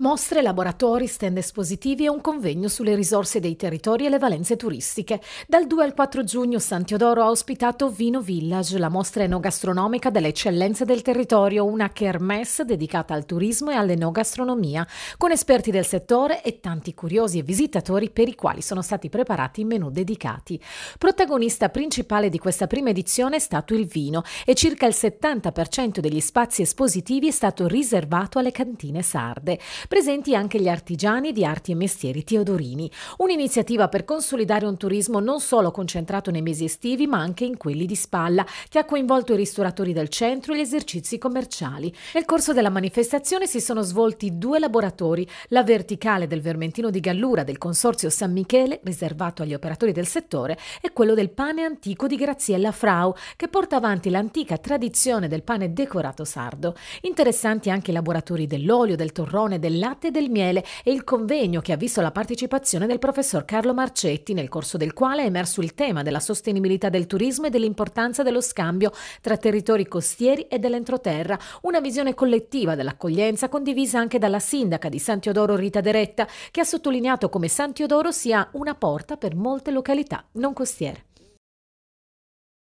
Mostre, laboratori, stand espositivi e un convegno sulle risorse dei territori e le valenze turistiche. Dal 2 al 4 giugno San Teodoro ha ospitato Vino Village, la mostra enogastronomica delle eccellenze del territorio, una kermesse dedicata al turismo e all'enogastronomia, con esperti del settore e tanti curiosi e visitatori per i quali sono stati preparati menù dedicati. Protagonista principale di questa prima edizione è stato il vino e circa il 70% degli spazi espositivi è stato riservato alle cantine sarde presenti anche gli artigiani di arti e mestieri teodorini, un'iniziativa per consolidare un turismo non solo concentrato nei mesi estivi ma anche in quelli di spalla, che ha coinvolto i ristoratori del centro e gli esercizi commerciali. Nel corso della manifestazione si sono svolti due laboratori, la verticale del Vermentino di Gallura del Consorzio San Michele, riservato agli operatori del settore, e quello del pane antico di Graziella Frau, che porta avanti l'antica tradizione del pane decorato sardo. Interessanti anche i laboratori dell'olio, del torrone, del latte e del miele e il convegno che ha visto la partecipazione del professor Carlo Marcetti, nel corso del quale è emerso il tema della sostenibilità del turismo e dell'importanza dello scambio tra territori costieri e dell'entroterra, una visione collettiva dell'accoglienza condivisa anche dalla sindaca di San Teodoro Rita Deretta, che ha sottolineato come San Teodoro sia una porta per molte località non costiere.